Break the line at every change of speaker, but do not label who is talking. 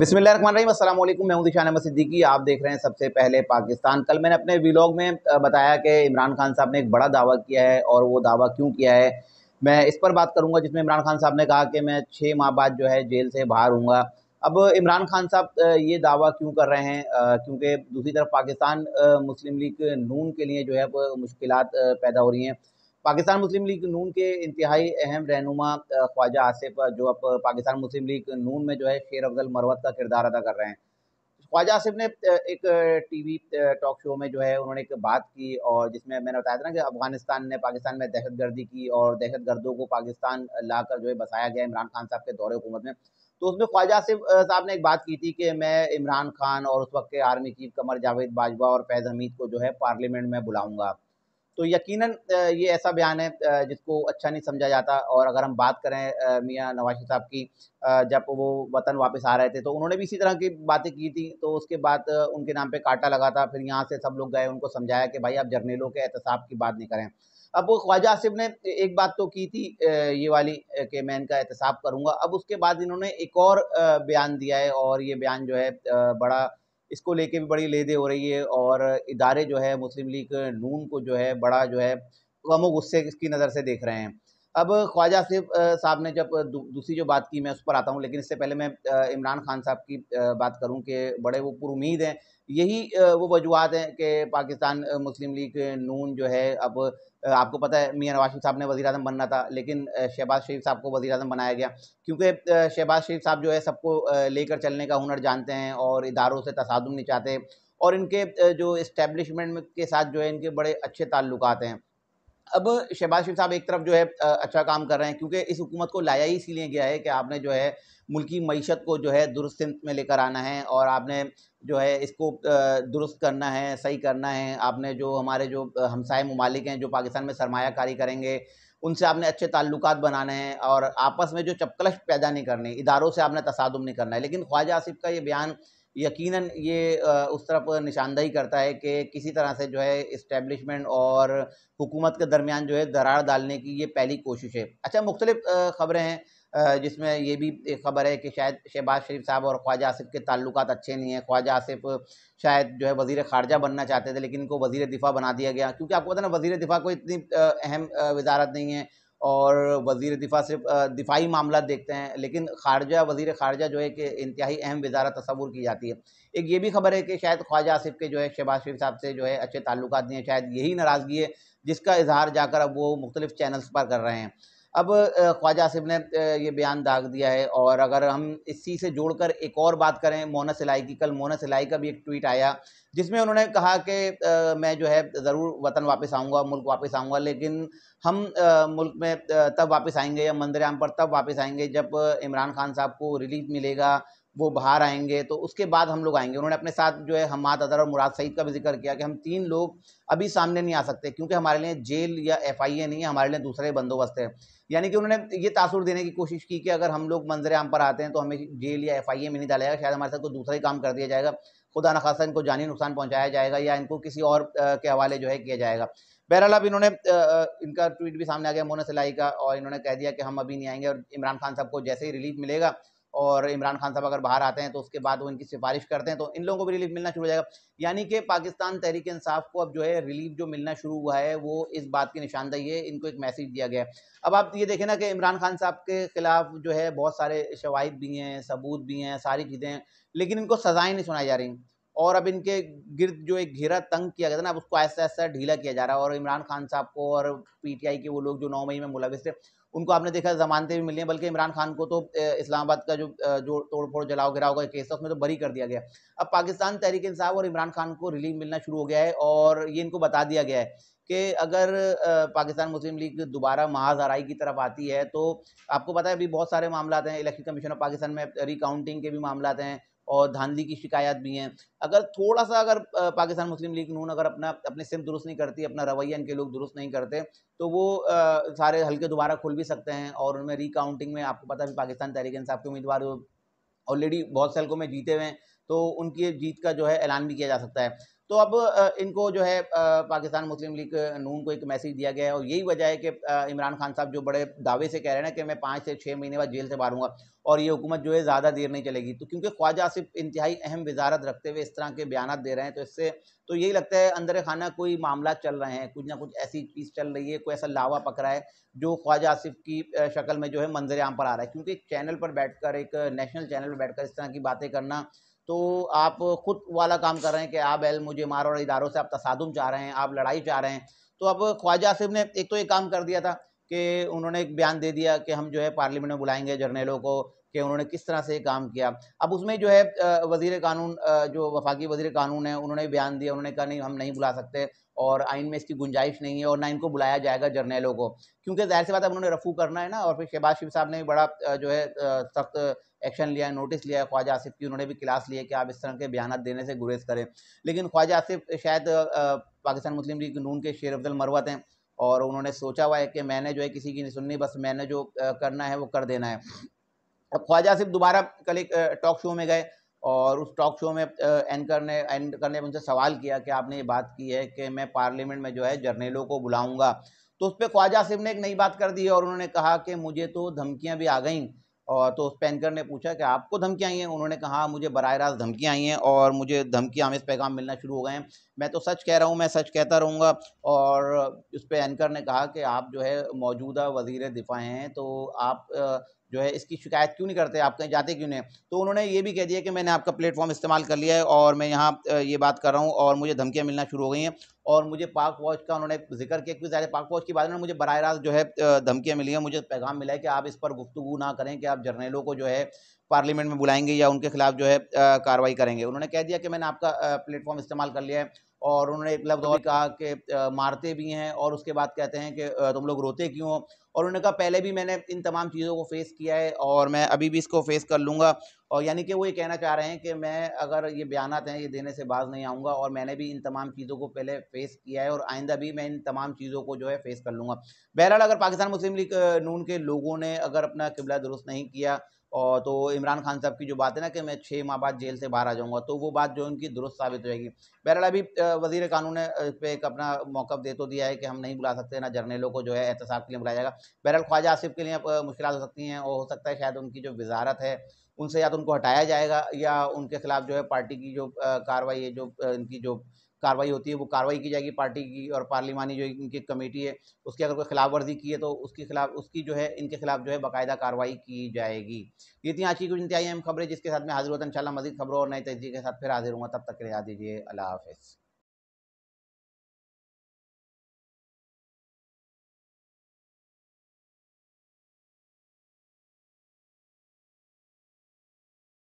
बिसमिल अस्सलाम वालेकुम मैं हूँ दिशान अहमद सिद्दीकी आप देख रहे हैं सबसे पहले पाकिस्तान कल मैंने अपने विलॉग में बताया कि इमरान खान साहब ने एक बड़ा दावा किया है और वो दावा क्यों किया है मैं इस पर बात करूंगा जिसमें इमरान खान साहब ने कहा कि मैं छः माह बाद जो है जेल से बाहर हूँगा अब इमरान खान साहब ये दावा क्यों कर रहे हैं क्योंकि दूसरी तरफ पाकिस्तान मुस्लिम लीग नून के लिए जो है मुश्किल पैदा हो रही हैं पाकिस्तान मुस्लिम लीग नून के इंतहाई अहम रहनुमा ख्वाजा आसिफ जो अब पाकिस्तान मुस्लिम लीग नून में जो है शेर अफजल मरवत का किरदार अदा कर रहे हैं ख्वाजा आसिफ ने एक टीवी टॉक शो में जो है उन्होंने एक बात की और जिसमें मैंने बताया था ना कि अफगानिस्तान ने पाकिस्तान में दहशत गर्दी की और दहशत गर्दों को पाकिस्तान लाकर जो है बसाया गया इमरान खान साहब के दौरे हुकूमत में तो उसमें ख्वाजा आसिफ साहब ने एक बात की थी कि मैं इमरान खान और उस वक्त के आर्मी चीफ कमर जावेद बाजवा और फैज़ हमीद को जो है पार्लियामेंट में बुलाऊंगा तो यकीनन ये ऐसा बयान है जिसको अच्छा नहीं समझा जाता और अगर हम बात करें मियाँ नवाज साहब की जब वो वतन वापस आ रहे थे तो उन्होंने भी इसी तरह की बातें की थी तो उसके बाद उनके नाम पे काटा लगा था फिर यहाँ से सब लोग गए उनको समझाया कि भाई आप जर्नेलों के एहतसाब की बात नहीं करें अब वो ख्वाजा आसिफ ने एक बात तो की थी ये वाली कि मैं इनका एहतसाब करूँगा अब उसके बाद इन्होंने एक और बयान दिया है और ये बयान जो है बड़ा इसको लेके भी बड़ी लेदे हो रही है और इदारे जो है मुस्लिम लीग नून को जो है बड़ा जो है गमो गुस्से की नज़र से देख रहे हैं अब ख्वाजा सिफ साहब ने जब दूसरी जो बात की मैं उस पर आता हूँ लेकिन इससे पहले मैं इमरान खान साहब की बात करूँ कि बड़े वो पुरुद हैं यही वो वजूहत हैं कि पाकिस्तान मुस्लिम लीग नून जो है अब आपको पता है मियाँ नवाज साहब ने वजी अजम बनना था लेकिन शहबाज शरीफ साहब को वजी अजम बनाया गया क्योंकि शहबाज शरीफ साहब जो है सबको लेकर चलने का हुनर जानते हैं और इदारों से तसादम नहीं चाहते और इनके जो इस्टेबलिशमेंट के साथ जो है इनके बड़े अच्छे ताल्लुक हैं अब शहबाज शरीफ साहब एक तरफ जो है अच्छा काम कर रहे हैं क्योंकि इस हुकूमत को लाया ही इसीलिए गया है कि आपने जो है मुल्की मीशत को जो है दुरुस्त में लेकर आना है और आपने जो है इसको दुरुस्त करना है सही करना है आपने जो हमारे जो हमसाय ममालिक हैं जो पाकिस्तान में सरमाकारी करेंगे उनसे आपने अच्छे ताल्लुक बनाने हैं और आपस में जो चपकलश पैदा नहीं करनी इदारों से आपने तसादम नहीं करना है लेकिन ख्वाजा आसिफ का ये बयान यकीनन ये उस तरफ निशानदही करता है कि किसी तरह से जो है इस्टेब्लिशमेंट और हुकूमत के दरमियान जो है दरार डालने की ये पहली कोशिश है अच्छा मुख्तलिफ ख़बरें हैं जिसमें ये भी एक ख़बर है कि शायद शहबाज शरीफ साहब और ख्वाजा आसिफ के ताल्लुक अच्छे नहीं हैं ख्वाजा आसिफ शायद जो है वजी खारजा बनना चाहते थे लेकिन इनको वज़ी दिफा बना दिया गया क्योंकि आपको पता ना वजी दिफा कोई इतनी अहम वजारत नहीं है और वज़ी दिफ़ा सिर्फ दिफाई मामला देखते हैं लेकिन खारजा वज़ी खारजा जो है कि इंतहाई अहम वजारा तस्वूर की जाती है एक ये भी खबर है कि शायद ख्वाजा आसिफ के जो है शहबाज शरीफ साहब से जो है अच्छे ताल्लुक नहीं हैं शायद यही नाराज़गी है जिसका इजहार जाकर अब वो मुख्तलिफ़ चैनल्स पर कर रहे हैं अब ख्वाजा आसिफ ने ये बयान दाग दिया है और अगर हम इसी से जोड़कर एक और बात करें मोना सिलाई की कल मोना सिलाई का भी एक ट्वीट आया जिसमें उन्होंने कहा कि मैं जो है ज़रूर वतन वापस आऊँगा मुल्क वापस आऊँगा लेकिन हम मुल्क में तब वापस आएंगे या मंदिर आम पर तब वापस आएंगे जब इमरान खान साहब को रिलीफ मिलेगा वो बाहर आएंगे तो उसके बाद हम लोग आएंगे उन्होंने अपने साथ जो है हमाद अदर और मुराद सईद का भी जिक्र किया कि हम तीन लोग अभी सामने नहीं आ सकते क्योंकि हमारे लिए जेल या एफ आई ए नहीं है हमारे लिए दूसरे बंदोबस्त है यानी कि उन्होंने ये तासुर देने की कोशिश की कि अगर हम लोग मंजर आम पर आते हैं तो हमें जेल या एफ आई ए में नहीं डाला जाएगा शायद हमारे साथ कोई दूसरा ही काम कर दिया जाएगा खुदा खासा इनको जानी नुकसान पहुँचाया जाएगा या इनको किसी और के हवाले जो है किया जाएगा बहरहाल अब इन्होंने इनका ट्वीट भी सामने आ गया मोना सिलाई का और इन्होंने कह दिया कि हम अभी नहीं आएंगे और इमरान खान साहब को जैसे ही रिलीफ मिलेगा और इमरान खान साहब अगर बाहर आते हैं तो उसके बाद वो इनकी सिफारिश करते हैं तो इन लोगों को भी रिलीफ मिलना शुरू हो जाएगा यानी कि पाकिस्तान तहरीक इंसाफ को अब जो है रिलीफ जो मिलना शुरू हुआ है वो इस बात की निशानदही है इनको एक मैसेज दिया गया है अब आप ये देखें ना कि इमरान खान साहब के ख़िलाफ़ जो है बहुत सारे शवाहिद भी हैं सबूत भी हैं सारी चीज़ें लेकिन इनको सज़ाएँ नहीं सुनाई जा रही और अब इनके गिरद जो एक घेरा तंग किया गया था ना अब उसको ऐसा ऐसा ढीला किया जा रहा है और इमरान खान साहब को और पीटीआई के वो लोग जो नौ मई में मुलविस थे उनको आपने देखा जमानतें भी मिली हैं बल्कि इमरान खान को तो इस्लामाबाद का जो जो तोड़ फोड़ जलाओ गिराव का केस था उसमें तो बरी कर दिया गया अब पाकिस्तान तहरीक इंसाफ और इमरान खान को रिलीफ मिलना शुरू हो गया है और ये इनको बता दिया गया है कि अगर पाकिस्तान मुस्लिम लीग दोबारा महाजराई की तरफ आती है तो आपको पता है अभी बहुत सारे मामला हैं इलेक्शन कमीशन ऑफ पाकिस्तान में रिकाउंटिंग के भी मामलाते हैं और धांधली की शिकायत भी हैं अगर थोड़ा सा अगर पाकिस्तान मुस्लिम लीग नून अगर अपना अपने सिम दुरुस्त नहीं करती अपना रवैया इनके लोग दुरुस्त नहीं करते तो वो आ, सारे हल्के दोबारा खुल भी सकते हैं और उनमें रिकाउंटिंग में आपको पता है पाकिस्तान तहरीक इंसाब के उम्मीदवार ऑलरेडी बहुत से हल्कों में जीते हुए हैं तो उनकी जीत का जो है ऐलान भी किया जा सकता है तो अब इनको जो है पाकिस्तान मुस्लिम लीग नून को एक मैसेज दिया गया है और यही वजह है कि इमरान खान साहब जो बड़े दावे से कह रहे हैं ना कि मैं पाँच से छः महीने बाद जेल से बाहर हूँ और ये हुकूमत जो है ज़्यादा देर नहीं चलेगी तो क्योंकि ख्वाजा आसिफ इंतहाई अहम वजारत रखते हुए इस तरह के बयान दे रहे हैं तो इससे तो यही लगता है अंदर खाना कोई मामला चल रहे हैं कुछ ना कुछ ऐसी चीज़ चल रही है कोई ऐसा लावा पक रहा है जो ख्वाजा आसिफ की शक्ल में जो है मंजर आम पर आ रहा है क्योंकि एक चैनल पर बैठकर एक नेशनल चैनल पर बैठकर इस तरह की बातें करना तो आप ख़ुद वाला काम कर रहे हैं कि आप एल मुझे मारो और इदारों से आप तसादुम चाह रहे हैं आप लड़ाई चाह रहे हैं तो अब ख्वाजा आसिफ ने एक तो एक काम कर दिया था कि उन्होंने एक बयान दे दिया कि हम जो है पार्लियामेंट में बुलाएंगे जर्नलों को कि उन्होंने किस तरह से काम किया अब उसमें जो है वजीर कानून जो वफाकी वजीर कानून है उन्होंने बयान दिया उन्होंने कहा नहीं हम नहीं बुला सकते और आइन में इसकी गुंजाइश नहीं है और ना इनको बुलाया जाएगा जर्नैलों को क्योंकि जाहिर सी बात है उन्होंने रफू करना है ना और फिर शहबाज शिव साहब ने भी बड़ा जो है सख्त एक्शन लिया है नोटिस लिया है ख्वाजा आसिफ की उन्होंने भी क्लास लिया कि आप इस तरह के बयान देने से गुरेज करें लेकिन ख्वाजा आसिफ शायद पाकिस्तान मुस्लिम लीग नून के शेर अफजल मरवत हैं और उन्होंने सोचा हुआ है कि मैंने जो है किसी की नहीं सुननी बस मैंने जो करना है वो कर देना है अब ख्वाजा आसिफ दोबारा कल एक टॉक शो में गए और उस टॉक शो में एंकर ने एंकर ने उनसे सवाल किया कि आपने ये बात की है कि मैं पार्लियामेंट में जो है जर्नेलों को बुलाऊंगा तो उस पर ख्वाजा सिम ने एक नई बात कर दी और उन्होंने कहा कि मुझे तो धमकियाँ भी आ गई और तो उस पर एंकर ने पूछा कि आपको धमकियाँ आई हैं उन्होंने कहा मुझे बर रास्त धमकियाँ आई हैं और मुझे धमकी आमेज पैगाम मिलना शुरू हो गए हैं मैं तो सच कह रहा हूँ मैं सच कहता रहूँगा और उस पर एंकर ने कहा कि आप जो है मौजूदा वजीर दिफा हैं तो आप जो है इसकी शिकायत क्यों नहीं करते आप कहीं जाते क्यों नहीं तो उन्होंने ये भी कह दिया कि मैंने आपका प्लेटफॉर्म इस्तेमाल कर लिया है और मैं यहाँ ये बात कर रहा हूँ और मुझे धमकियाँ मिलना शुरू हो गई हैं और मुझे पाक वॉच का उन्होंने जिक्र किया क्योंकि ज़्यादा पाक वॉच के बारे में मुझे बर रास्त जो है धमकियाँ मिली हैं मुझे पैगाम मिला है कि आप इस पर गुफ्तु ना करें कि आप जर्नलों को जो है पार्लियामेंट में बुलाएंगे या उनके खिलाफ जो है कार्रवाई करेंगे उन्होंने कह दिया कि मैंने आपका प्लेटफॉर्म इस्तेमाल कर लिया है और उन्होंने एक लफ्ज़ और कहा कि मारते भी हैं और उसके बाद कहते हैं कि तुम लोग रोते क्यों हो और उन्होंने कहा पहले भी मैंने इन तमाम चीज़ों को फेस किया है और मैं अभी भी इसको फेस कर लूँगा और यानी कि वो ये कहना चाह रहे हैं कि मैं अगर ये बयान हैं ये देने से बाज नहीं आऊँगा और मैंने भी इन तमाम चीज़ों को पहले फेस किया है और आइंदा भी मैं इन तमाम चीज़ों को जो है फेस कर लूँगा बहरहाल अगर पाकिस्तान मुस्लिम लीग नून के लोगों ने अगर अपना किबला दुरुस्त नहीं किया और तो इमरान खान साहब की जो बात है ना कि मैं छः माह बाद जेल से बाहर आ जाऊँगा तो वो बात जो उनकी दुरुस्त साबित हो बहरहाल अभी वजीर कानून ने इस पर एक अपना मौक़ दे तो दिया है कि हम नहीं बुला सकते ना जर्नलों को जो है एहतसाब के लिए बुलाया जाएगा बहरहाल ख्वाजा आसिफ के लिए मुश्किल हो सकती हैं और हो सकता है शायद उनकी जो वजारत है उनसे या तो उनको हटाया जाएगा या उनके खिलाफ जो है पार्टी की जो कार्रवाई है जो इनकी जो कार्रवाई होती है वो कार्रवाई की जाएगी पार्टी की और पार्लिमानी जो इनकी कमेटी है उसकी अगर कोई खिलाफ वर्जी की है तो उसके खिलाफ उसकी जो है इनके खिलाफ जो है बाकायदा कार्रवाई की जाएगी ये थी आज की कुछ इंतहाई अहम खबरें जिसके साथ में हाजिर होता है इन मजीद खबरों और नई तहजीक के साथ फिर हाजिर हूँ तब तक के लिए दीजिए अल्लाह हाफिज़